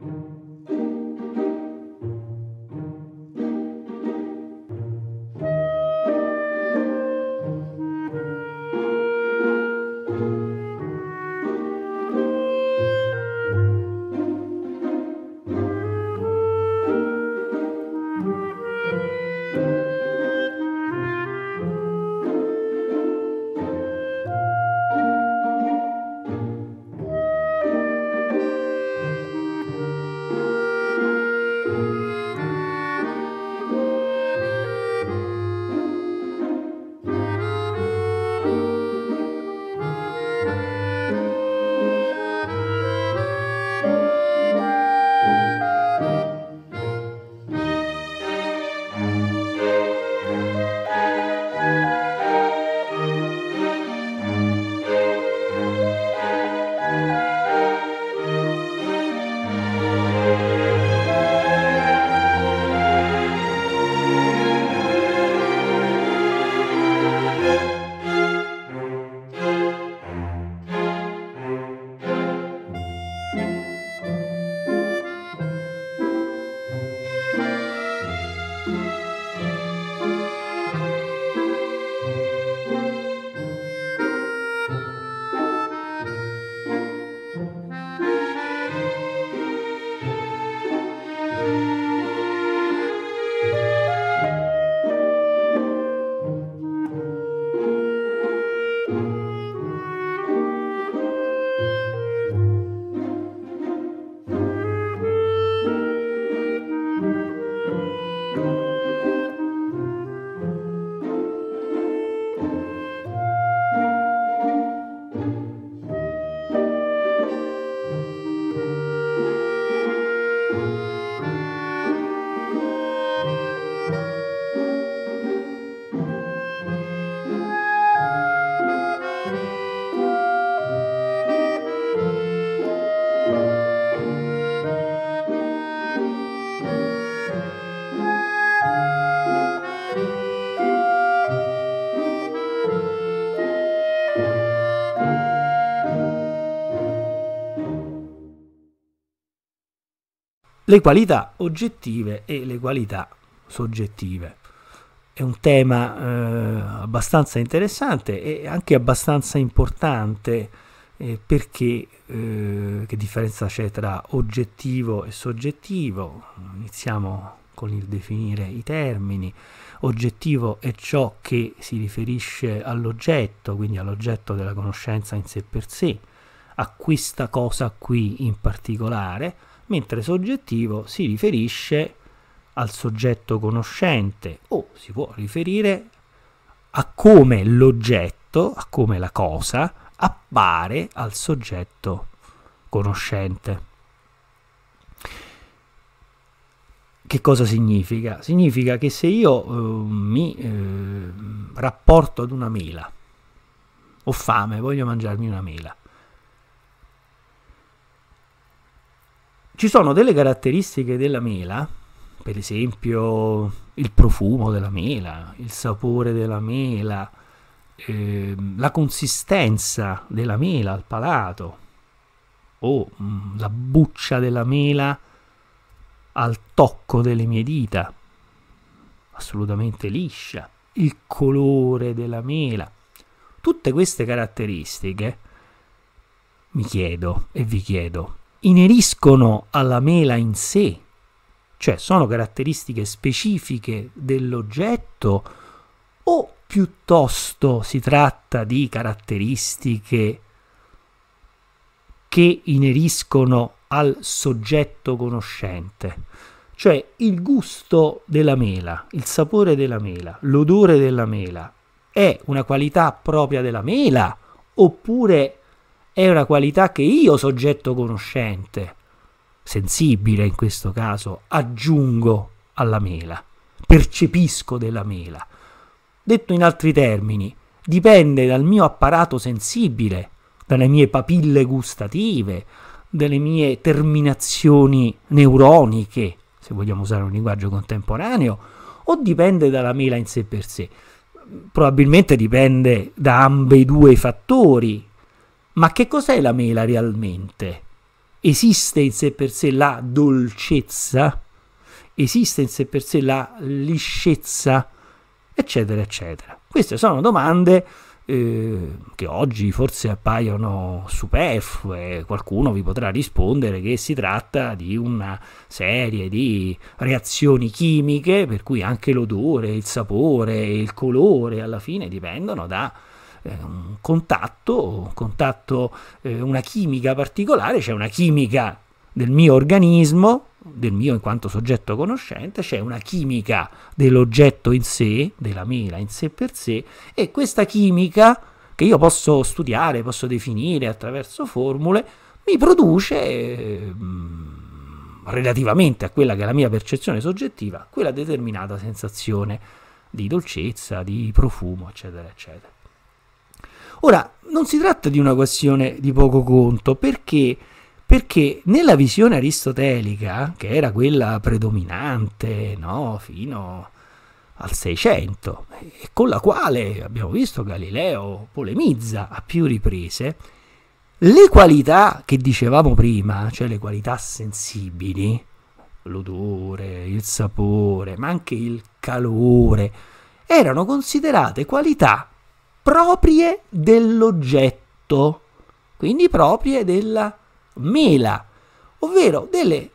thank you le qualità oggettive e le qualità soggettive. È un tema eh, abbastanza interessante e anche abbastanza importante eh, perché eh, che differenza c'è tra oggettivo e soggettivo? Iniziamo con il definire i termini. Oggettivo è ciò che si riferisce all'oggetto, quindi all'oggetto della conoscenza in sé per sé, a questa cosa qui in particolare mentre soggettivo si riferisce al soggetto conoscente o si può riferire a come l'oggetto, a come la cosa, appare al soggetto conoscente. Che cosa significa? Significa che se io eh, mi eh, rapporto ad una mela, ho fame, voglio mangiarmi una mela, Ci sono delle caratteristiche della mela, per esempio il profumo della mela, il sapore della mela, eh, la consistenza della mela al palato o mh, mm, la buccia della mela al tocco delle mie dita, assolutamente liscia, il colore della mela. Tutte queste caratteristiche, mi chiedo e vi chiedo, ineriscono alla mela in sé, cioè sono caratteristiche specifiche dell'oggetto o piuttosto si tratta di caratteristiche che ineriscono al soggetto conoscente, cioè il gusto della mela, il sapore della mela, l'odore della mela è una qualità propria della mela oppure è è una qualità che io, soggetto conoscente, sensibile in questo caso, aggiungo alla mela, percepisco della mela. Detto in altri termini, dipende dal mio apparato sensibile, dalle mie papille gustative, dalle mie terminazioni neuroniche, se vogliamo usare un linguaggio contemporaneo, o dipende dalla mela in sé per sé. Probabilmente dipende da ambedue i fattori, ma che cos'è la mela realmente? Esiste in sé per sé la dolcezza? Esiste in sé per sé la liscezza? Eccetera, eccetera. Queste sono domande eh, che oggi forse appaiono superflue, qualcuno vi potrà rispondere che si tratta di una serie di reazioni chimiche, per cui anche l'odore, il sapore, il colore alla fine dipendono da eh, un contatto, un contatto eh, una chimica particolare, c'è cioè una chimica del mio organismo, del mio in quanto soggetto conoscente, c'è una chimica dell'oggetto in sé, della mela in sé per sé, e questa chimica che io posso studiare, posso definire attraverso formule, mi produce eh, relativamente a quella che è la mia percezione soggettiva, quella determinata sensazione di dolcezza, di profumo, eccetera, eccetera. Ora, non si tratta di una questione di poco conto, perché? Perché nella visione aristotelica, che era quella predominante no, fino al 600, e con la quale abbiamo visto Galileo polemizza a più riprese, le qualità che dicevamo prima, cioè le qualità sensibili, l'odore, il sapore, ma anche il calore, erano considerate qualità proprie dell'oggetto, quindi proprie della mela, ovvero delle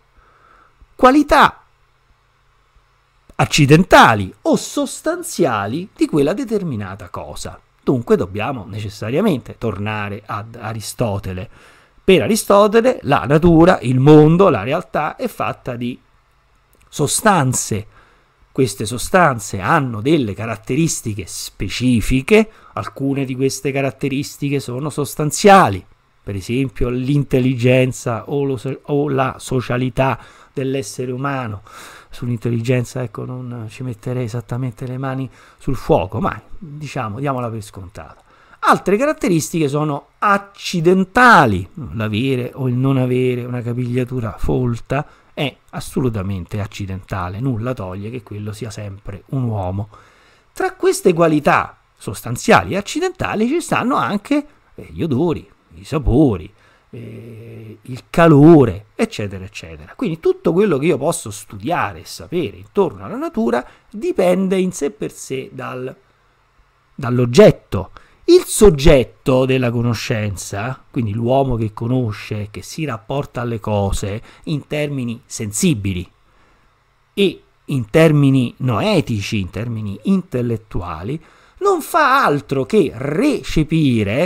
qualità accidentali o sostanziali di quella determinata cosa. Dunque dobbiamo necessariamente tornare ad Aristotele. Per Aristotele la natura, il mondo, la realtà è fatta di sostanze. Queste sostanze hanno delle caratteristiche specifiche, Alcune di queste caratteristiche sono sostanziali, per esempio l'intelligenza o, lo, o la socialità dell'essere umano. Sull'intelligenza ecco, non ci metterei esattamente le mani sul fuoco, ma diciamo, diamola per scontata. Altre caratteristiche sono accidentali, l'avere o il non avere una capigliatura folta è assolutamente accidentale, nulla toglie che quello sia sempre un uomo. Tra queste qualità sostanziali e accidentali ci stanno anche eh, gli odori, i sapori, eh, il calore, eccetera, eccetera. Quindi tutto quello che io posso studiare e sapere intorno alla natura dipende in sé per sé dal, dall'oggetto. Il soggetto della conoscenza, quindi l'uomo che conosce, che si rapporta alle cose in termini sensibili e in termini noetici, in termini intellettuali, non fa altro che recepire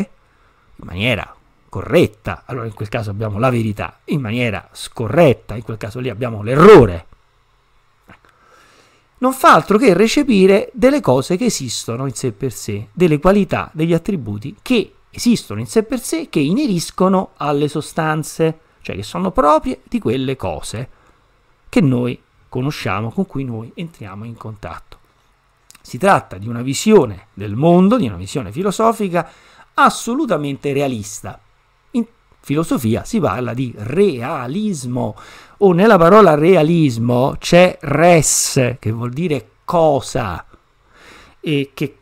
in maniera corretta, allora in quel caso abbiamo la verità, in maniera scorretta, in quel caso lì abbiamo l'errore. Non fa altro che recepire delle cose che esistono in sé per sé, delle qualità, degli attributi che esistono in sé per sé, che ineriscono alle sostanze, cioè che sono proprie di quelle cose che noi conosciamo, con cui noi entriamo in contatto. Si tratta di una visione del mondo, di una visione filosofica assolutamente realista. In filosofia si parla di realismo o nella parola realismo c'è res che vuol dire cosa e che,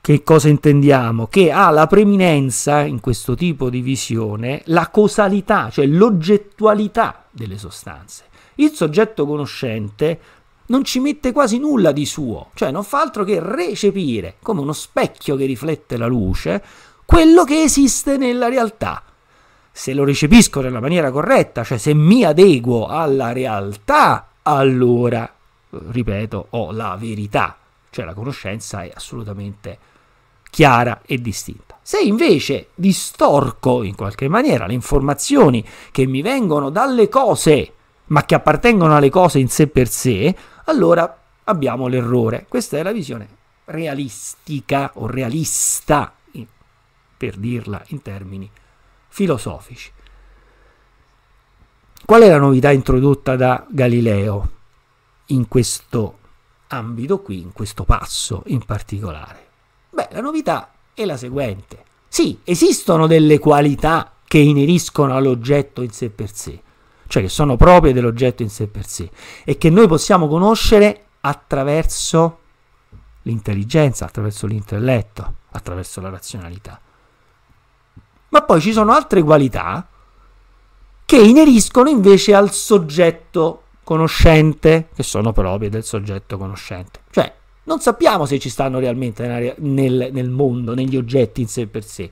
che cosa intendiamo? Che ha la preminenza in questo tipo di visione la causalità, cioè l'oggettualità delle sostanze. Il soggetto conoscente non ci mette quasi nulla di suo, cioè non fa altro che recepire, come uno specchio che riflette la luce, quello che esiste nella realtà. Se lo recepisco nella maniera corretta, cioè se mi adeguo alla realtà, allora, ripeto, ho la verità, cioè la conoscenza è assolutamente chiara e distinta. Se invece distorco in qualche maniera le informazioni che mi vengono dalle cose, ma che appartengono alle cose in sé per sé, allora abbiamo l'errore. Questa è la visione realistica o realista, per dirla in termini filosofici. Qual è la novità introdotta da Galileo in questo ambito qui, in questo passo in particolare? Beh, la novità è la seguente. Sì, esistono delle qualità che ineriscono all'oggetto in sé per sé, cioè che sono proprie dell'oggetto in sé per sé e che noi possiamo conoscere attraverso l'intelligenza, attraverso l'intelletto, attraverso la razionalità. Ma poi ci sono altre qualità che ineriscono invece al soggetto conoscente, che sono proprie del soggetto conoscente. Cioè, non sappiamo se ci stanno realmente nel, nel mondo, negli oggetti in sé per sé.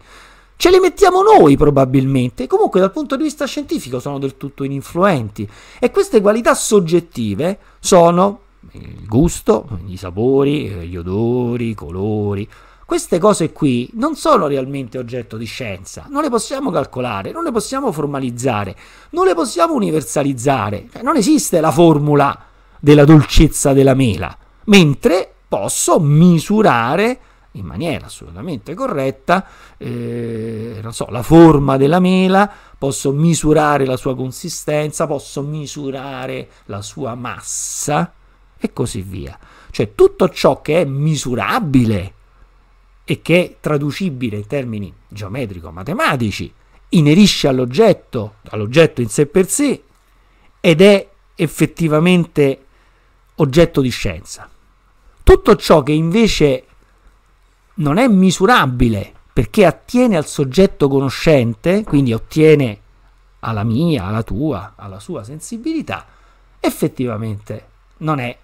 Ce li mettiamo noi probabilmente, comunque dal punto di vista scientifico sono del tutto ininfluenti e queste qualità soggettive sono il gusto, i sapori, gli odori, i colori. Queste cose qui non sono realmente oggetto di scienza, non le possiamo calcolare, non le possiamo formalizzare, non le possiamo universalizzare, cioè, non esiste la formula della dolcezza della mela, mentre posso misurare in maniera assolutamente corretta, eh, so, la forma della mela, posso misurare la sua consistenza, posso misurare la sua massa e così via. Cioè tutto ciò che è misurabile e che è traducibile in termini geometrico-matematici inerisce all'oggetto, all'oggetto in sé per sé ed è effettivamente oggetto di scienza. Tutto ciò che invece non è misurabile perché attiene al soggetto conoscente, quindi ottiene alla mia, alla tua, alla sua sensibilità, effettivamente non è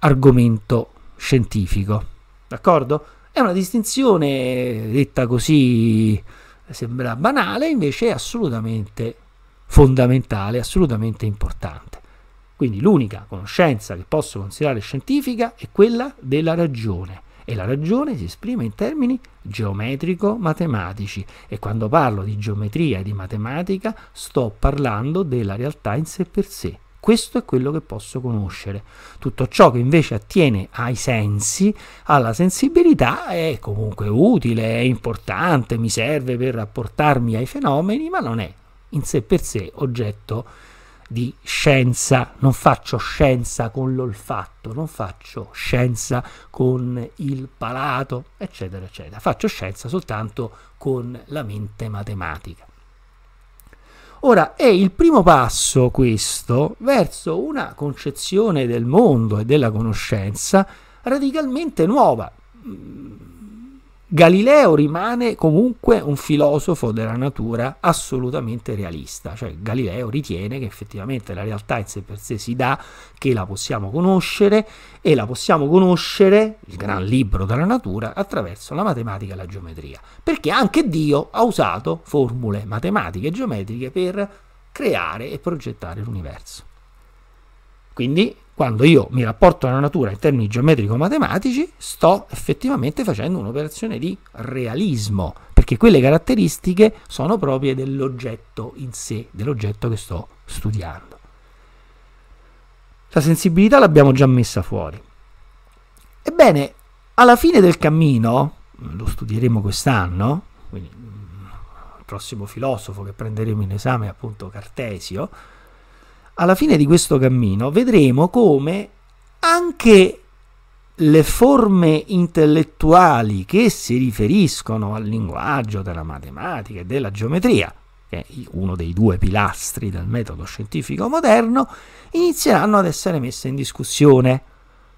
argomento scientifico. D'accordo? È una distinzione detta così sembra banale, invece è assolutamente fondamentale, assolutamente importante. Quindi l'unica conoscenza che posso considerare scientifica è quella della ragione e la ragione si esprime in termini geometrico-matematici e quando parlo di geometria e di matematica sto parlando della realtà in sé per sé. Questo è quello che posso conoscere. Tutto ciò che invece attiene ai sensi, alla sensibilità, è comunque utile, è importante, mi serve per rapportarmi ai fenomeni, ma non è in sé per sé oggetto di scienza, non faccio scienza con l'olfatto, non faccio scienza con il palato, eccetera, eccetera. Faccio scienza soltanto con la mente matematica. Ora, è il primo passo questo verso una concezione del mondo e della conoscenza radicalmente nuova mm, Galileo rimane comunque un filosofo della natura assolutamente realista, cioè Galileo ritiene che effettivamente la realtà in sé per sé si dà, che la possiamo conoscere e la possiamo conoscere, il gran libro della natura, attraverso la matematica e la geometria, perché anche Dio ha usato formule matematiche e geometriche per creare e progettare l'universo. Quindi quando io mi rapporto alla natura in termini geometrico-matematici, sto effettivamente facendo un'operazione di realismo, perché quelle caratteristiche sono proprie dell'oggetto in sé, dell'oggetto che sto studiando. La sensibilità l'abbiamo già messa fuori. Ebbene, alla fine del cammino, lo studieremo quest'anno, quindi mm, il prossimo filosofo che prenderemo in esame è appunto Cartesio, alla fine di questo cammino vedremo come anche le forme intellettuali che si riferiscono al linguaggio della matematica e della geometria, che è uno dei due pilastri del metodo scientifico moderno, inizieranno ad essere messe in discussione,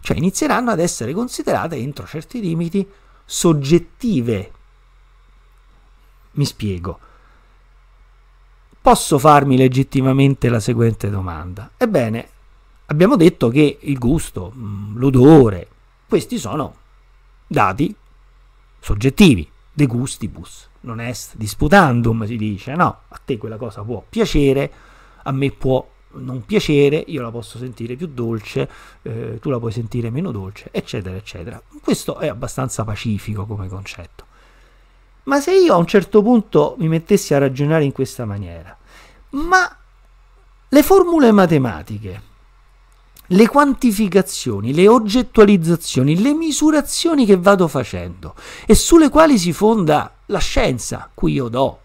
cioè inizieranno ad essere considerate entro certi limiti soggettive. Mi spiego posso farmi legittimamente la seguente domanda. Ebbene, abbiamo detto che il gusto, mm, l'odore, questi sono dati soggettivi, de gustibus, non est disputandum si dice, no, a te quella cosa può piacere, a me può non piacere, io la posso sentire più dolce, eh, tu la puoi sentire meno dolce, eccetera, eccetera. Questo è abbastanza pacifico come concetto. Ma se io a un certo punto mi mettessi a ragionare in questa maniera, ma le formule matematiche, le quantificazioni, le oggettualizzazioni, le misurazioni che vado facendo e sulle quali si fonda la scienza, cui io do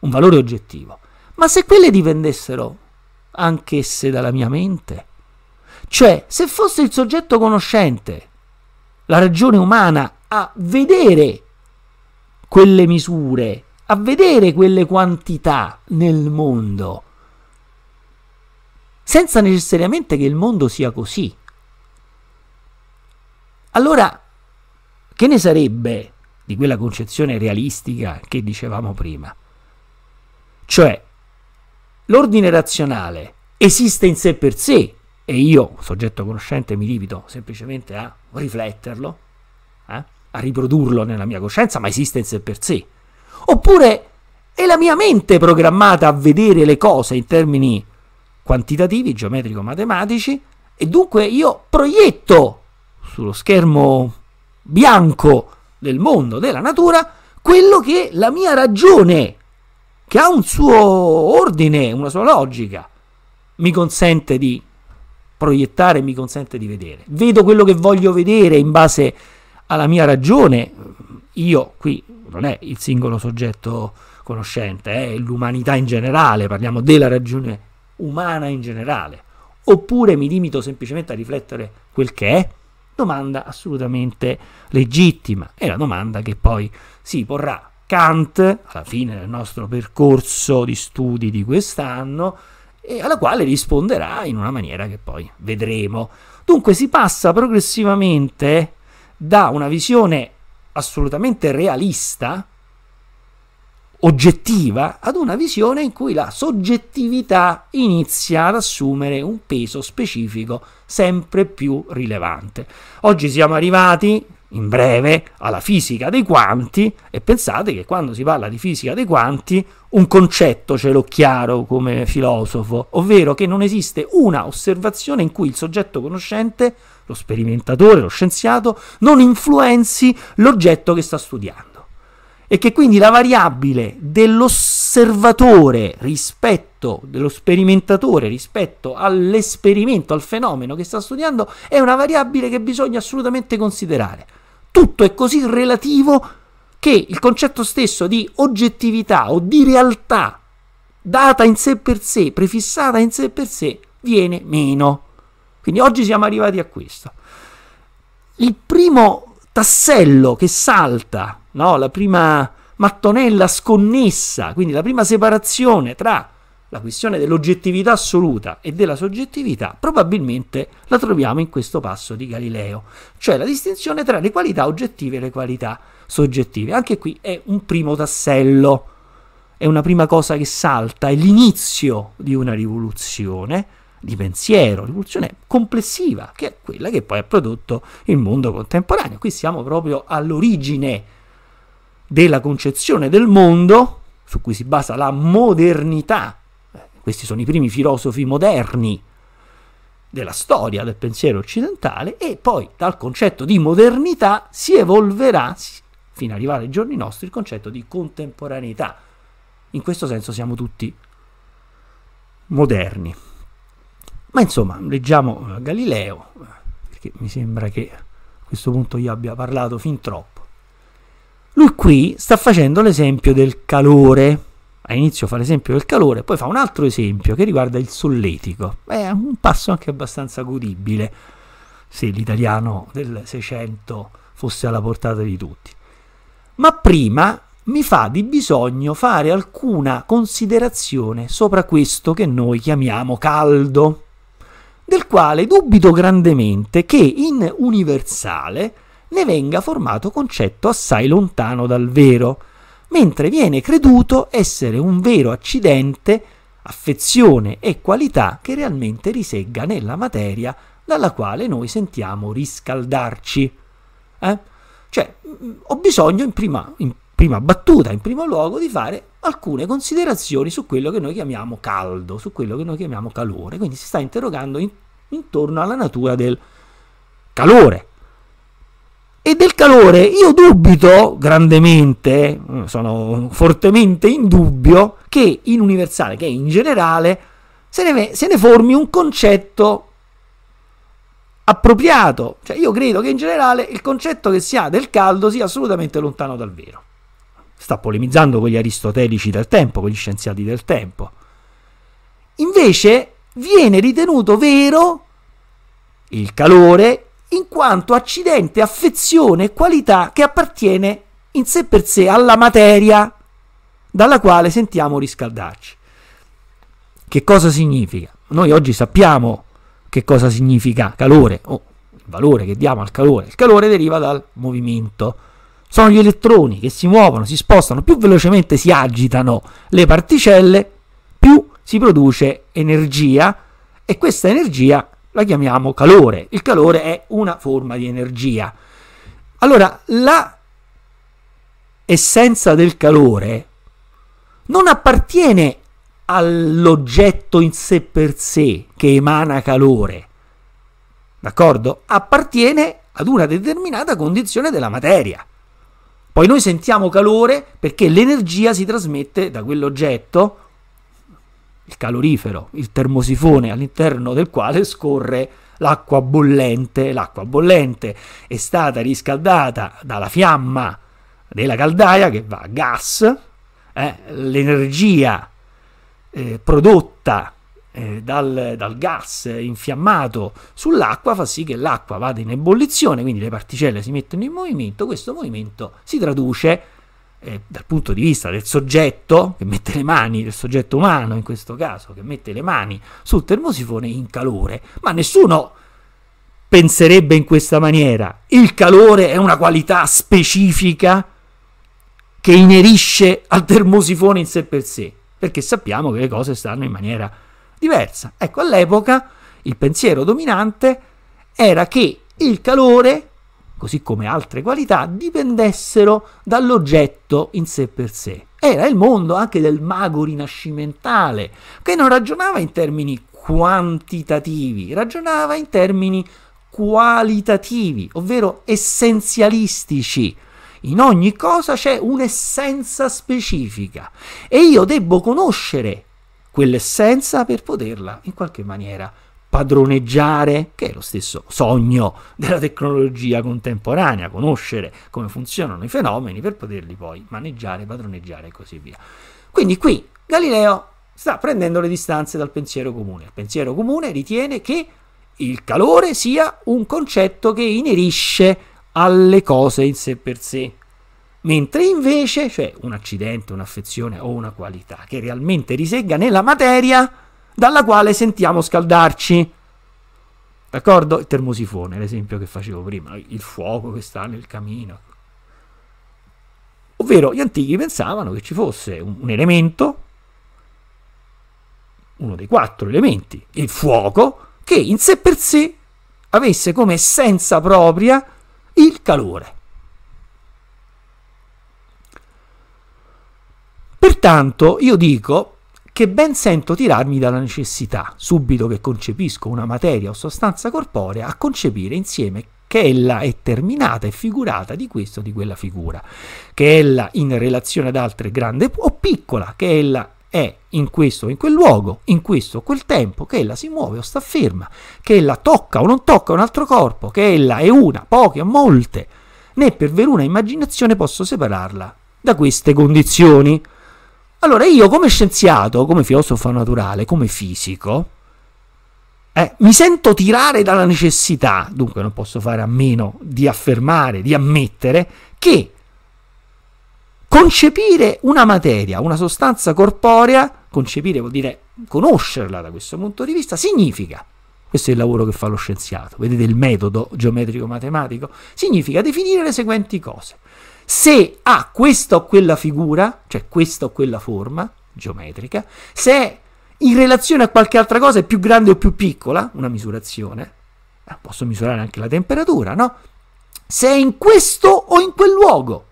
un valore oggettivo, ma se quelle dipendessero anch'esse dalla mia mente, cioè se fosse il soggetto conoscente, la ragione umana a vedere quelle misure, a vedere quelle quantità nel mondo, senza necessariamente che il mondo sia così. Allora, che ne sarebbe di quella concezione realistica che dicevamo prima? Cioè, l'ordine razionale esiste in sé per sé e io, soggetto conoscente, mi limito semplicemente a rifletterlo, a riprodurlo nella mia coscienza, ma esiste in sé per sé. Oppure è la mia mente programmata a vedere le cose in termini quantitativi, geometrico-matematici, e dunque io proietto sullo schermo bianco del mondo, della natura, quello che la mia ragione, che ha un suo ordine, una sua logica, mi consente di proiettare, mi consente di vedere. Vedo quello che voglio vedere in base a alla mia ragione, io qui non è il singolo soggetto conoscente, è l'umanità in generale, parliamo della ragione umana in generale, oppure mi limito semplicemente a riflettere quel che è, domanda assolutamente legittima, è la domanda che poi si porrà Kant alla fine del nostro percorso di studi di quest'anno e alla quale risponderà in una maniera che poi vedremo. Dunque si passa progressivamente da una visione assolutamente realista, oggettiva, ad una visione in cui la soggettività inizia ad assumere un peso specifico sempre più rilevante. Oggi siamo arrivati, in breve, alla fisica dei quanti e pensate che quando si parla di fisica dei quanti un concetto ce l'ho chiaro come filosofo, ovvero che non esiste una osservazione in cui il soggetto conoscente lo sperimentatore, lo scienziato, non influenzi l'oggetto che sta studiando. E che quindi la variabile dell'osservatore rispetto, dello sperimentatore rispetto all'esperimento, al fenomeno che sta studiando, è una variabile che bisogna assolutamente considerare. Tutto è così relativo che il concetto stesso di oggettività o di realtà data in sé per sé, prefissata in sé per sé, viene meno. Quindi oggi siamo arrivati a questo. Il primo tassello che salta, no? la prima mattonella sconnessa, quindi la prima separazione tra la questione dell'oggettività assoluta e della soggettività, probabilmente la troviamo in questo passo di Galileo, cioè la distinzione tra le qualità oggettive e le qualità soggettive. Anche qui è un primo tassello, è una prima cosa che salta, è l'inizio di una rivoluzione di pensiero, rivoluzione complessiva, che è quella che poi ha prodotto il mondo contemporaneo. Qui siamo proprio all'origine della concezione del mondo su cui si basa la modernità. Eh, questi sono i primi filosofi moderni della storia del pensiero occidentale e poi dal concetto di modernità si evolverà fino ad arrivare ai giorni nostri il concetto di contemporaneità. In questo senso siamo tutti moderni. Ma insomma, leggiamo eh, Galileo, perché mi sembra che a questo punto io abbia parlato fin troppo. Lui qui sta facendo l'esempio del calore. All'inizio fa l'esempio del calore, poi fa un altro esempio che riguarda il solletico. È un passo anche abbastanza godibile, se l'italiano del Seicento fosse alla portata di tutti. Ma prima mi fa di bisogno fare alcuna considerazione sopra questo che noi chiamiamo caldo del quale dubito grandemente che in universale ne venga formato concetto assai lontano dal vero, mentre viene creduto essere un vero accidente, affezione e qualità che realmente risegga nella materia dalla quale noi sentiamo riscaldarci. Eh? Cioè, mm, ho bisogno in prima, in prima battuta, in primo luogo, di fare alcune considerazioni su quello che noi chiamiamo caldo, su quello che noi chiamiamo calore. Quindi si sta interrogando in intorno alla natura del calore. E del calore io dubito grandemente, eh, sono fortemente in dubbio, che in universale, che in generale, se ne, se ne formi un concetto appropriato. Cioè io credo che in generale il concetto che si ha del caldo sia assolutamente lontano dal vero. Sta polemizzando con gli aristotelici del tempo, con gli scienziati del tempo. Invece viene ritenuto vero il calore in quanto accidente, affezione e qualità che appartiene in sé per sé alla materia dalla quale sentiamo riscaldarci. Che cosa significa? Noi oggi sappiamo che cosa significa calore o il valore che diamo al calore. Il calore deriva dal movimento. Sono gli elettroni che si muovono, si spostano, più velocemente si agitano le particelle, più si produce energia e questa energia la chiamiamo calore. Il calore è una forma di energia. Allora, la essenza del calore non appartiene all'oggetto in sé per sé che emana calore, d'accordo? Appartiene ad una determinata condizione della materia. Poi noi sentiamo calore perché l'energia si trasmette da quell'oggetto il calorifero, il termosifone all'interno del quale scorre l'acqua bollente. L'acqua bollente è stata riscaldata dalla fiamma della caldaia che va a gas, eh, l'energia eh, prodotta eh, dal, dal, gas infiammato sull'acqua fa sì che l'acqua vada in ebollizione, quindi le particelle si mettono in movimento, questo movimento si traduce in eh, dal punto di vista del soggetto che mette le mani, del soggetto umano in questo caso, che mette le mani sul termosifone in calore, ma nessuno penserebbe in questa maniera. Il calore è una qualità specifica che inerisce al termosifone in sé per sé, perché sappiamo che le cose stanno in maniera diversa. Ecco, all'epoca il pensiero dominante era che il calore così come altre qualità, dipendessero dall'oggetto in sé per sé. Era il mondo anche del mago rinascimentale, che non ragionava in termini quantitativi, ragionava in termini qualitativi, ovvero essenzialistici. In ogni cosa c'è un'essenza specifica e io debbo conoscere quell'essenza per poterla in qualche maniera padroneggiare, che è lo stesso sogno della tecnologia contemporanea, conoscere come funzionano i fenomeni per poterli poi maneggiare, padroneggiare e così via. Quindi qui Galileo sta prendendo le distanze dal pensiero comune. Il pensiero comune ritiene che il calore sia un concetto che inerisce alle cose in sé per sé, mentre invece, cioè un accidente, un'affezione o una qualità che realmente risegga nella materia, dalla quale sentiamo scaldarci. D'accordo? Il termosifone, l'esempio che facevo prima, il fuoco che sta nel camino. Ovvero gli antichi pensavano che ci fosse un, un elemento, uno dei quattro elementi, il fuoco, che in sé per sé avesse come essenza propria il calore. Pertanto io dico che ben sento tirarmi dalla necessità, subito che concepisco una materia o sostanza corporea, a concepire insieme che ella è terminata e figurata di questo o di quella figura, che ella in relazione ad altre è grande o piccola, che ella è in questo o in quel luogo, in questo o quel tempo, che ella si muove o sta ferma, che ella tocca o non tocca un altro corpo, che ella è una, poche o molte, né per veruna immaginazione posso separarla da queste condizioni. Allora io come scienziato, come filosofo naturale, come fisico, eh, mi sento tirare dalla necessità, dunque non posso fare a meno di affermare, di ammettere, che concepire una materia, una sostanza corporea, concepire vuol dire conoscerla da questo punto di vista, significa, questo è il lavoro che fa lo scienziato, vedete il metodo geometrico-matematico, significa definire le seguenti cose se ha questa o quella figura, cioè questa o quella forma geometrica, se è in relazione a qualche altra cosa è più grande o più piccola, una misurazione, eh, posso misurare anche la temperatura, no? Se è in questo o in quel luogo,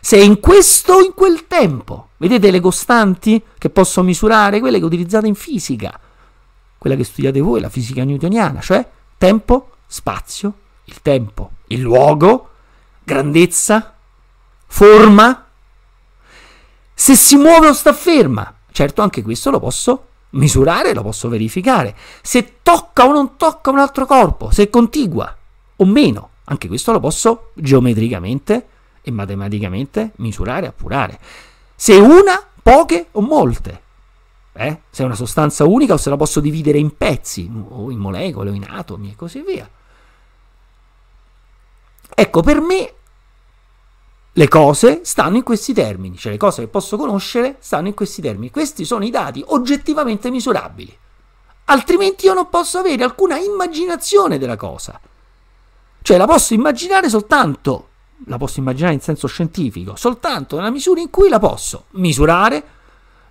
se è in questo o in quel tempo. Vedete le costanti che posso misurare? Quelle che utilizzate in fisica, quella che studiate voi, la fisica newtoniana, cioè tempo, spazio, il tempo, il luogo, grandezza, forma, se si muove o sta ferma. Certo, anche questo lo posso misurare, lo posso verificare. Se tocca o non tocca un altro corpo, se è contigua o meno, anche questo lo posso geometricamente e matematicamente misurare, appurare. Se una, poche o molte. Eh? Se è una sostanza unica o se la posso dividere in pezzi, o in molecole, o in atomi e così via. Ecco, per me le cose stanno in questi termini, cioè le cose che posso conoscere stanno in questi termini. Questi sono i dati oggettivamente misurabili. Altrimenti io non posso avere alcuna immaginazione della cosa. Cioè la posso immaginare soltanto, la posso immaginare in senso scientifico, soltanto nella misura in cui la posso misurare,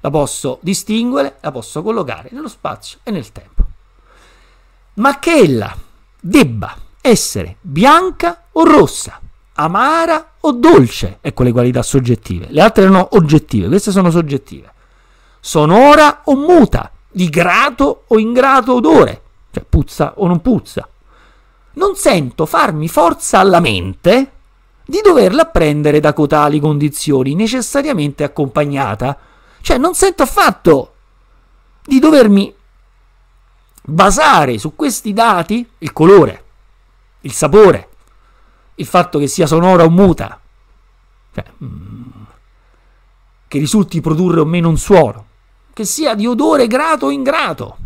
la posso distinguere, la posso collocare nello spazio e nel tempo. Ma che ella debba essere bianca o rossa amara o dolce. Ecco le qualità soggettive. Le altre erano oggettive, queste sono soggettive. Sonora o muta, di grato o ingrato odore, cioè puzza o non puzza. Non sento farmi forza alla mente di doverla prendere da cotali condizioni, necessariamente accompagnata. Cioè non sento affatto di dovermi basare su questi dati il colore, il sapore, il fatto che sia sonora o muta, cioè, mm, che risulti produrre o meno un suono, che sia di odore grato o ingrato.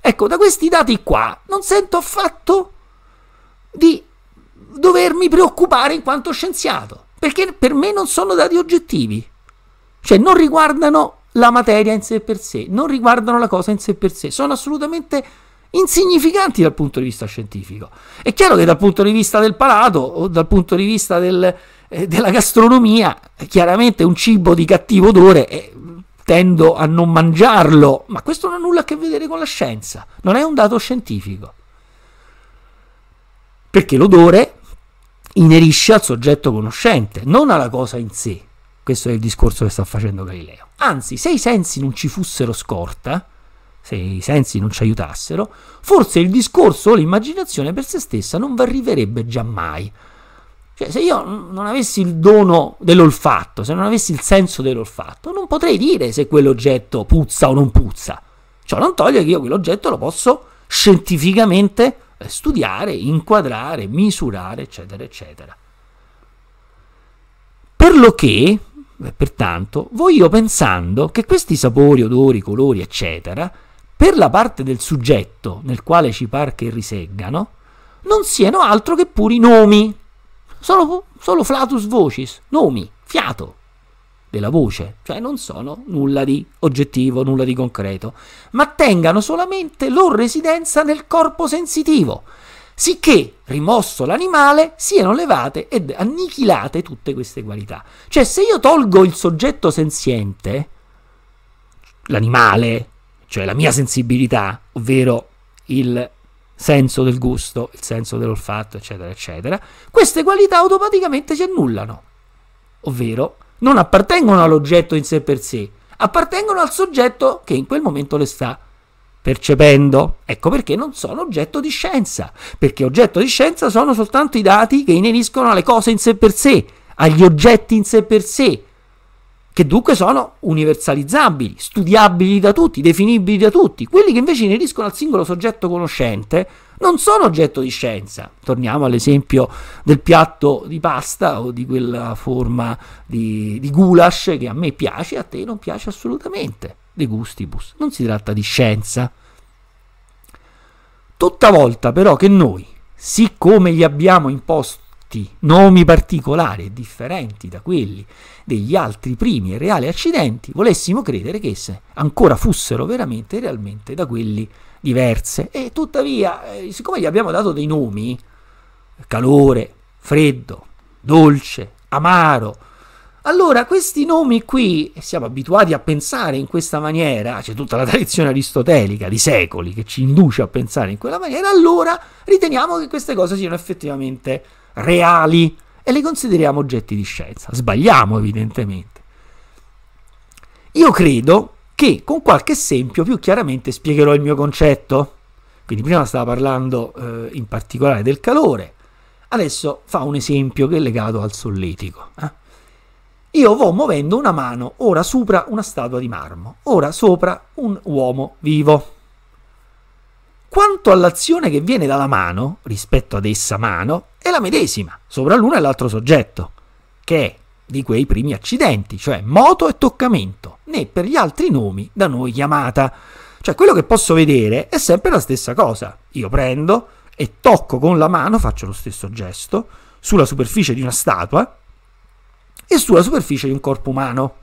Ecco, da questi dati qua non sento affatto di dovermi preoccupare in quanto scienziato, perché per me non sono dati oggettivi, cioè non riguardano la materia in sé per sé, non riguardano la cosa in sé per sé, sono assolutamente insignificanti dal punto di vista scientifico. È chiaro che dal punto di vista del palato o dal punto di vista del, eh, della gastronomia, chiaramente un cibo di cattivo odore eh, tendo a non mangiarlo, ma questo non ha nulla a che vedere con la scienza, non è un dato scientifico. Perché l'odore inerisce al soggetto conoscente, non alla cosa in sé. Questo è il discorso che sta facendo Galileo. Anzi, se i sensi non ci fossero scorta, se i sensi non ci aiutassero, forse il discorso o l'immaginazione per se stessa non vi arriverebbe già mai. Cioè, se io non avessi il dono dell'olfatto, se non avessi il senso dell'olfatto, non potrei dire se quell'oggetto puzza o non puzza. Ciò non toglie che io quell'oggetto lo posso scientificamente eh, studiare, inquadrare, misurare, eccetera, eccetera. Per lo che, eh, pertanto, voi io pensando che questi sapori, odori, colori, eccetera, per la parte del soggetto nel quale ci par che riseggano, non siano altro che puri nomi, solo, solo flatus vocis, nomi, fiato della voce, cioè non sono nulla di oggettivo, nulla di concreto, ma tengano solamente loro residenza nel corpo sensitivo, sicché, rimosso l'animale, siano levate ed annichilate tutte queste qualità. Cioè, se io tolgo il soggetto senziente, l'animale, cioè la mia sensibilità, ovvero il senso del gusto, il senso dell'olfatto, eccetera, eccetera, queste qualità automaticamente si annullano, ovvero non appartengono all'oggetto in sé per sé, appartengono al soggetto che in quel momento le sta percependo. Ecco perché non sono oggetto di scienza, perché oggetto di scienza sono soltanto i dati che ineriscono alle cose in sé per sé, agli oggetti in sé per sé, che dunque sono universalizzabili, studiabili da tutti, definibili da tutti. Quelli che invece ineriscono al singolo soggetto conoscente non sono oggetto di scienza. Torniamo all'esempio del piatto di pasta o di quella forma di, di goulash che a me piace e a te non piace assolutamente, de gustibus. Non si tratta di scienza. Tutta volta però che noi, siccome gli abbiamo imposto certi, nomi particolari e differenti da quelli degli altri primi e reali accidenti, volessimo credere che esse ancora fossero veramente e realmente da quelli diverse. E tuttavia, eh, siccome gli abbiamo dato dei nomi, calore, freddo, dolce, amaro, allora, questi nomi qui, siamo abituati a pensare in questa maniera, c'è tutta la tradizione aristotelica di secoli che ci induce a pensare in quella maniera, allora riteniamo che queste cose siano effettivamente reali e le consideriamo oggetti di scienza. Sbagliamo evidentemente. Io credo che con qualche esempio più chiaramente spiegherò il mio concetto. Quindi prima stava parlando eh, in particolare del calore, adesso fa un esempio che è legato al solletico. Eh? Io vo muovendo una mano ora sopra una statua di marmo, ora sopra un uomo vivo. Quanto all'azione che viene dalla mano, rispetto ad essa mano, è la medesima, sopra l'uno e l'altro soggetto, che è di quei primi accidenti, cioè moto e toccamento, né per gli altri nomi da noi chiamata. Cioè quello che posso vedere è sempre la stessa cosa. Io prendo e tocco con la mano, faccio lo stesso gesto, sulla superficie di una statua e sulla superficie di un corpo umano,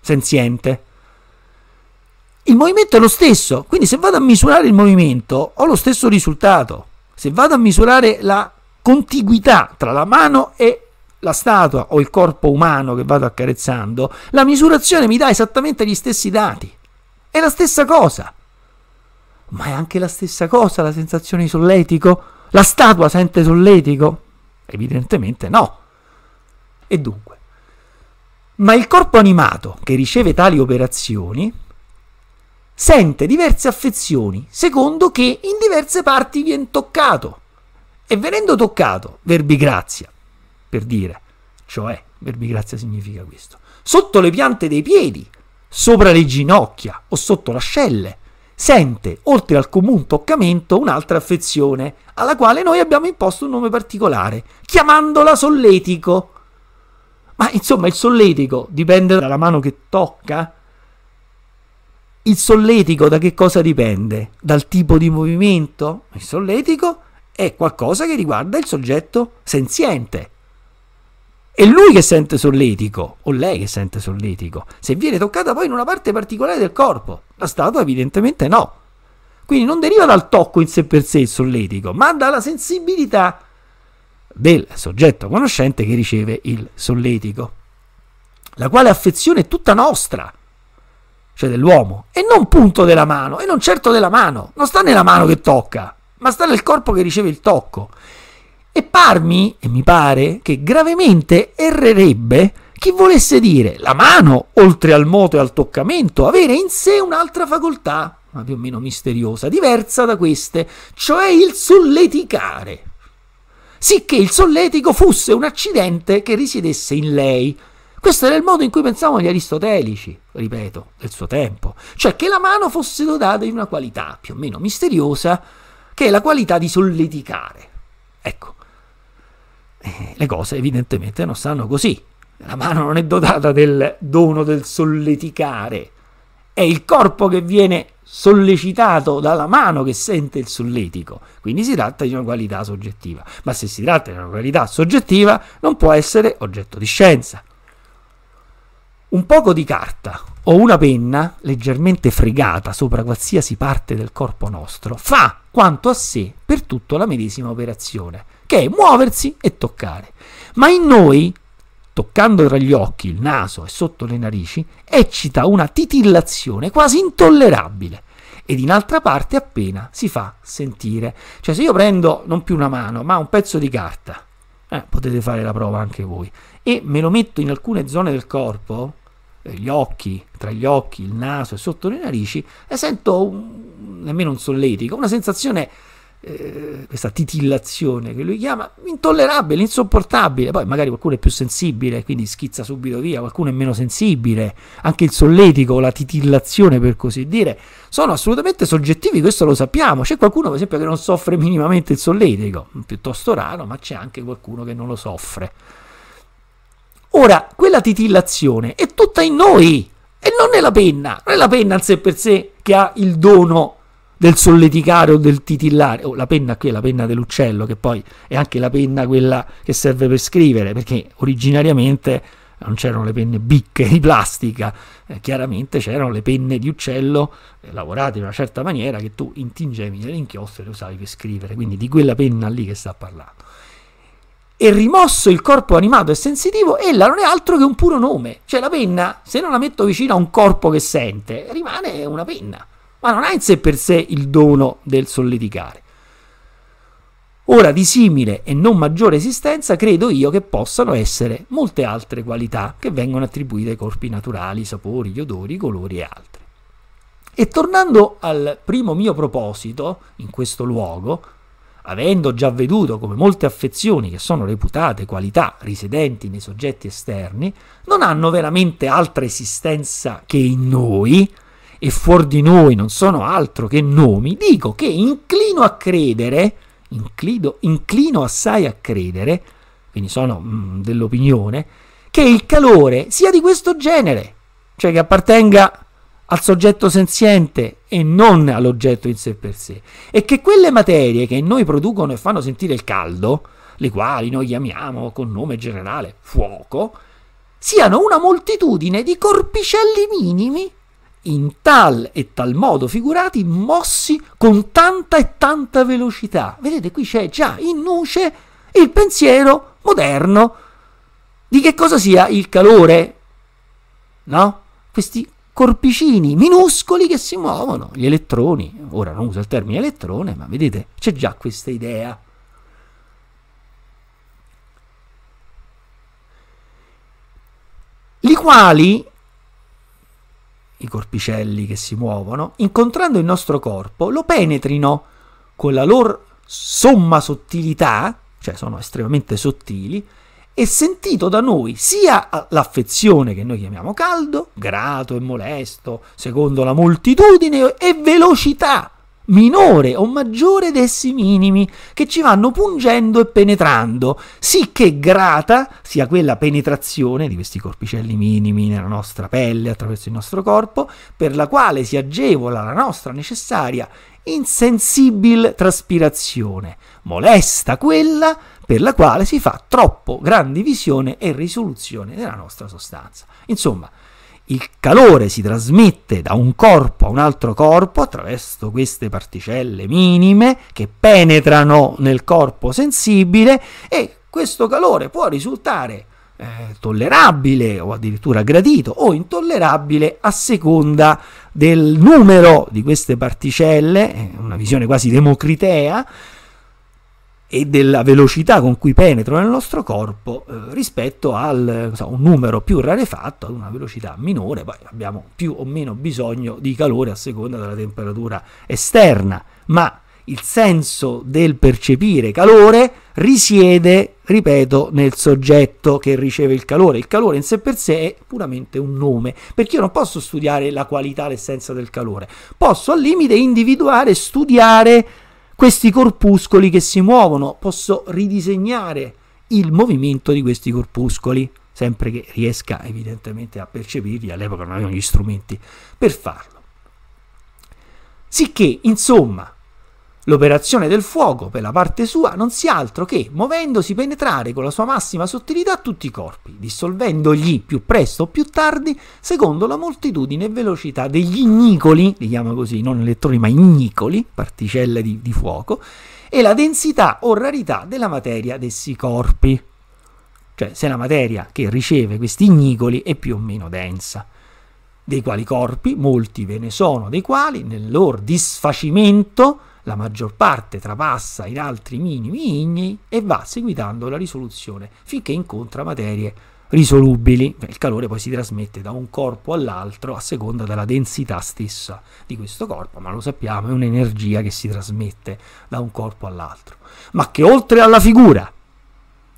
senziente. Il movimento è lo stesso, quindi se vado a misurare il movimento ho lo stesso risultato. Se vado a misurare la contiguità tra la mano e la statua o il corpo umano che vado accarezzando, la misurazione mi dà esattamente gli stessi dati. È la stessa cosa. Ma è anche la stessa cosa la sensazione di solletico? La statua sente solletico? Evidentemente no. E dunque, ma il corpo animato che riceve tali operazioni sente diverse affezioni secondo che in diverse parti viene toccato. E venendo toccato, verbigrazia, per dire, cioè, verbigrazia significa questo, sotto le piante dei piedi, sopra le ginocchia o sotto l'ascelle, sente, oltre al comune toccamento, un'altra affezione, alla quale noi abbiamo imposto un nome particolare, chiamandola solletico. Ma insomma, il solletico dipende dalla mano che tocca? Il solletico da che cosa dipende? Dal tipo di movimento? Il solletico è qualcosa che riguarda il soggetto senziente. È lui che sente solletico, o lei che sente solletico, se viene toccata poi in una parte particolare del corpo. La statua evidentemente no. Quindi non deriva dal tocco in sé per sé il solletico, ma dalla sensibilità del soggetto conoscente che riceve il solletico, la quale affezione è tutta nostra, cioè dell'uomo, e non punto della mano, e non certo della mano, non sta nella mano che tocca ma sta nel corpo che riceve il tocco. E parmi, e mi pare, che gravemente errerebbe chi volesse dire la mano, oltre al moto e al toccamento, avere in sé un'altra facoltà, ma più o meno misteriosa, diversa da queste, cioè il solleticare. Sicché il solletico fosse un accidente che risiedesse in lei. Questo era il modo in cui pensavano gli aristotelici, ripeto, del suo tempo, cioè che la mano fosse dotata di una qualità più o meno misteriosa che è la qualità di solleticare. Ecco, eh, le cose evidentemente non stanno così. La mano non è dotata del dono del solleticare, è il corpo che viene sollecitato dalla mano che sente il solletico, quindi si tratta di una qualità soggettiva, ma se si tratta di una qualità soggettiva non può essere oggetto di scienza un poco di carta o una penna leggermente fregata sopra qualsiasi parte del corpo nostro fa quanto a sé per tutto la medesima operazione, che è muoversi e toccare. Ma in noi, toccando tra gli occhi, il naso e sotto le narici, eccita una titillazione quasi intollerabile ed in altra parte appena si fa sentire. Cioè se io prendo non più una mano, ma un pezzo di carta, eh, potete fare la prova anche voi, e me lo metto in alcune zone del corpo, gli occhi, tra gli occhi, il naso e sotto le narici, e sento un, nemmeno un solletico, una sensazione, eh, questa titillazione che lui chiama, intollerabile, insopportabile. Poi magari qualcuno è più sensibile, quindi schizza subito via, qualcuno è meno sensibile, anche il solletico, la titillazione per così dire, sono assolutamente soggettivi, questo lo sappiamo. C'è qualcuno per esempio che non soffre minimamente il solletico, piuttosto raro, ma c'è anche qualcuno che non lo soffre. Ora, quella titillazione è tutta in noi e non nella penna, non è la penna in sé per sé che ha il dono del solleticare o del titillare, oh, la penna qui è la penna dell'uccello, che poi è anche la penna quella che serve per scrivere, perché originariamente non c'erano le penne bicche di plastica, eh, chiaramente c'erano le penne di uccello eh, lavorate in una certa maniera che tu intingevi nell'inchiostro e le usavi per scrivere, quindi di quella penna lì che sta parlando e rimosso il corpo animato e sensitivo, ella non è altro che un puro nome. Cioè la penna, se non la metto vicino a un corpo che sente, rimane una penna, ma non ha in sé per sé il dono del solleticare. Ora di simile e non maggiore esistenza credo io che possano essere molte altre qualità che vengono attribuite ai corpi naturali, sapori, gli odori, i colori e altri. E tornando al primo mio proposito, in questo luogo, avendo già veduto come molte affezioni che sono reputate qualità risidenti nei soggetti esterni, non hanno veramente altra esistenza che in noi, e fuori di noi non sono altro che nomi, dico che inclino a credere, inclino, inclino assai a credere, quindi sono mm, dell'opinione, che il calore sia di questo genere, cioè che appartenga al soggetto senziente e non all'oggetto in sé per sé, e che quelle materie che in noi producono e fanno sentire il caldo, le quali noi chiamiamo con nome generale fuoco, siano una moltitudine di corpicelli minimi in tal e tal modo figurati, mossi con tanta e tanta velocità. Vedete, qui c'è già in nuce il pensiero moderno di che cosa sia il calore, no? Questi corpicini minuscoli che si muovono, gli elettroni. Ora non uso il termine elettrone, ma vedete, c'è già questa idea. Li quali, i corpicelli che si muovono, incontrando il nostro corpo, lo penetrino con la loro somma sottilità, cioè sono estremamente sottili, è sentito da noi sia l'affezione che noi chiamiamo caldo, grato e molesto, secondo la moltitudine, e velocità minore o maggiore dessi minimi, che ci vanno pungendo e penetrando, sicché grata sia quella penetrazione di questi corpicelli minimi nella nostra pelle, attraverso il nostro corpo, per la quale si agevola la nostra necessaria insensibile traspirazione, molesta quella per la quale si fa troppo grande visione e risoluzione della nostra sostanza. Insomma, il calore si trasmette da un corpo a un altro corpo attraverso queste particelle minime che penetrano nel corpo sensibile e questo calore può risultare eh, tollerabile o addirittura gradito o intollerabile a seconda del numero di queste particelle, eh, una visione quasi democritea, e della velocità con cui penetrano nel nostro corpo eh, rispetto a so, un numero più rarefatto, ad una velocità minore, poi abbiamo più o meno bisogno di calore a seconda della temperatura esterna, ma il senso del percepire calore risiede, ripeto, nel soggetto che riceve il calore. Il calore in sé per sé è puramente un nome, perché io non posso studiare la qualità, l'essenza del calore, posso al limite individuare, studiare questi corpuscoli che si muovono, posso ridisegnare il movimento di questi corpuscoli, sempre che riesca evidentemente a percepirli, all'epoca non avevano gli strumenti per farlo. Sicché, insomma, L'operazione del fuoco, per la parte sua, non sia altro che, muovendosi, penetrare con la sua massima sottilità tutti i corpi, dissolvendogli più presto o più tardi, secondo la moltitudine e velocità degli ignicoli, li chiama così, non elettroni ma ignicoli, particelle di, di fuoco, e la densità o rarità della materia dessi corpi. Cioè, se la materia che riceve questi ignicoli è più o meno densa dei quali corpi, molti ve ne sono, dei quali nel loro disfacimento la maggior parte trapassa in altri minimi ignei e va seguitando la risoluzione finché incontra materie risolubili. Il calore poi si trasmette da un corpo all'altro a seconda della densità stessa di questo corpo, ma lo sappiamo, è un'energia che si trasmette da un corpo all'altro, ma che oltre alla figura,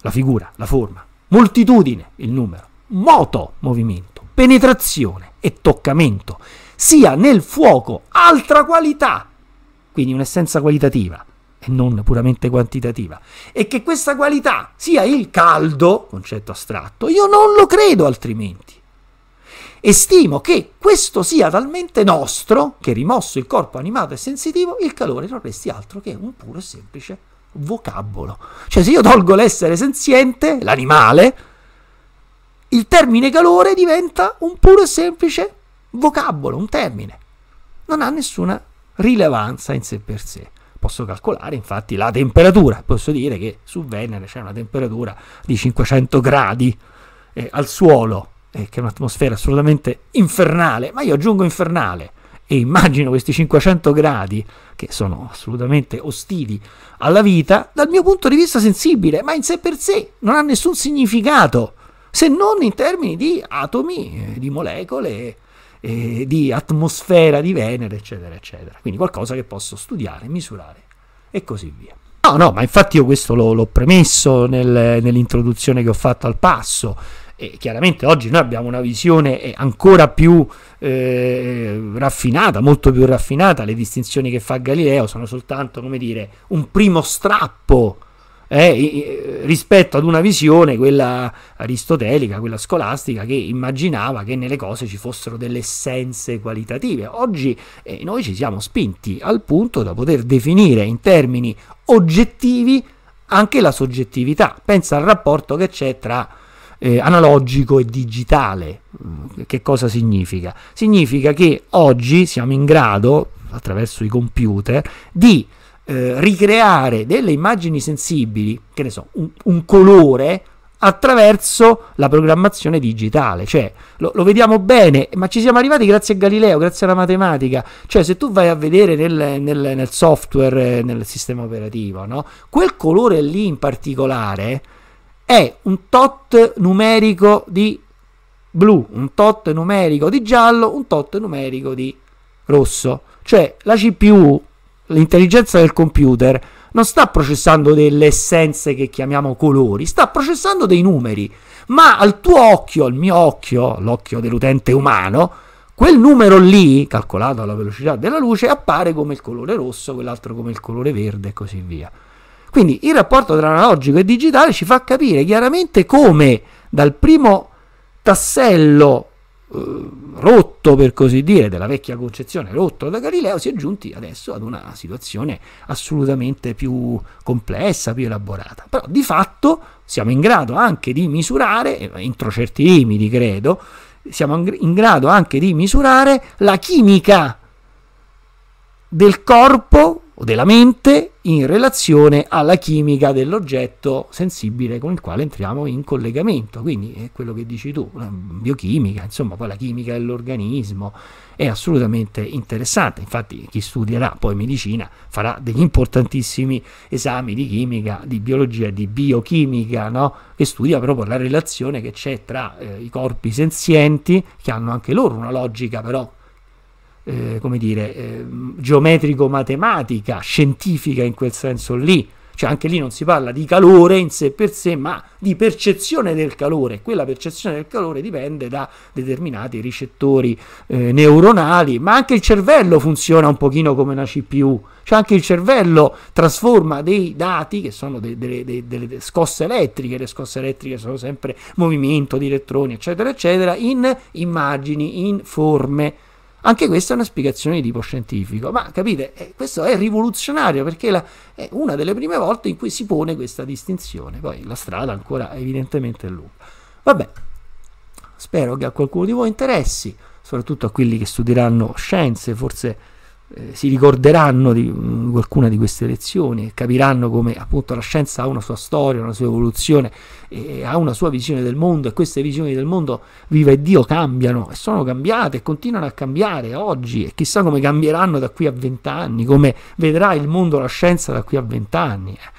la figura, la forma, moltitudine, il numero, moto, movimento, penetrazione e toccamento, sia nel fuoco altra qualità quindi un'essenza qualitativa e non puramente quantitativa, e che questa qualità sia il caldo, concetto astratto, io non lo credo altrimenti. Estimo che questo sia talmente nostro che rimosso il corpo animato e sensitivo, il calore non resti altro che un puro e semplice vocabolo. Cioè se io tolgo l'essere senziente, l'animale, il termine calore diventa un puro e semplice vocabolo, un termine. Non ha nessuna rilevanza in sé per sé. Posso calcolare infatti la temperatura, posso dire che su Venere c'è una temperatura di 500 gradi eh, al suolo, eh, che è un'atmosfera assolutamente infernale, ma io aggiungo infernale e immagino questi 500 gradi, che sono assolutamente ostili alla vita, dal mio punto di vista sensibile, ma in sé per sé non ha nessun significato, se non in termini di atomi, eh, di molecole eh, di atmosfera di Venere, eccetera, eccetera. Quindi qualcosa che posso studiare, misurare e così via. No, no, ma infatti io questo l'ho, l'ho premesso nel, nell'introduzione che ho fatto al passo. E chiaramente oggi noi abbiamo una visione eh, ancora più eh, raffinata, molto più raffinata. Le distinzioni che fa Galileo sono soltanto, come dire, un primo strappo eh, rispetto ad una visione, quella aristotelica, quella scolastica, che immaginava che nelle cose ci fossero delle essenze qualitative. Oggi eh, noi ci siamo spinti al punto da poter definire in termini oggettivi anche la soggettività. Pensa al rapporto che c'è tra eh, analogico e digitale. Mm, che cosa significa? Significa che oggi siamo in grado, attraverso i computer, di eh, ricreare delle immagini sensibili, che ne so, un, un colore attraverso la programmazione digitale. Cioè, lo, lo, vediamo bene, ma ci siamo arrivati grazie a Galileo, grazie alla matematica. Cioè, se tu vai a vedere nel, nel, nel software, eh, nel sistema operativo, no? quel colore lì in particolare è un tot numerico di blu, un tot numerico di giallo, un tot numerico di rosso. Cioè, la CPU l'intelligenza del computer non sta processando delle essenze che chiamiamo colori, sta processando dei numeri, ma al tuo occhio, al mio occhio, l'occhio dell'utente umano, quel numero lì, calcolato alla velocità della luce, appare come il colore rosso, quell'altro come il colore verde e così via. Quindi il rapporto tra analogico e digitale ci fa capire chiaramente come dal primo tassello eh, rotto per così dire della vecchia concezione rotto da Galileo si è giunti adesso ad una situazione assolutamente più complessa, più elaborata. Però di fatto siamo in grado anche di misurare, eh, entro certi limiti credo, siamo in grado anche di misurare la chimica del corpo o della mente in relazione alla chimica dell'oggetto sensibile con il quale entriamo in collegamento. Quindi è quello che dici tu, la biochimica, insomma, poi la chimica dell'organismo è assolutamente interessante. Infatti chi studierà poi medicina farà degli importantissimi esami di chimica, di biologia, di biochimica, no? che studia proprio la relazione che c'è tra eh, i corpi senzienti, che hanno anche loro una logica però eh, come dire, eh, geometrico-matematica, scientifica in quel senso lì. Cioè anche lì non si parla di calore in sé per sé, ma di percezione del calore. Quella percezione del calore dipende da determinati ricettori eh, neuronali, ma anche il cervello funziona un pochino come una CPU. Cioè anche il cervello trasforma dei dati che sono delle de, de, scosse elettriche, le scosse elettriche sono sempre movimento di elettroni, eccetera, eccetera, in immagini, in forme anche questa è una spiegazione di tipo scientifico, ma capite, eh, questo è rivoluzionario perché è una delle prime volte in cui si pone questa distinzione. Poi la strada ancora evidentemente è lunga. Vabbè, spero che a qualcuno di voi interessi, soprattutto a quelli che studieranno scienze, forse eh, si ricorderanno di qualcuna mm, di queste lezioni e capiranno come appunto la scienza ha una sua storia, una sua evoluzione, e, e ha una sua visione del mondo e queste visioni del mondo, viva e Dio, cambiano e sono cambiate e continuano a cambiare oggi e chissà come cambieranno da qui a vent'anni, come vedrà il mondo la scienza da qui a vent'anni. Eh.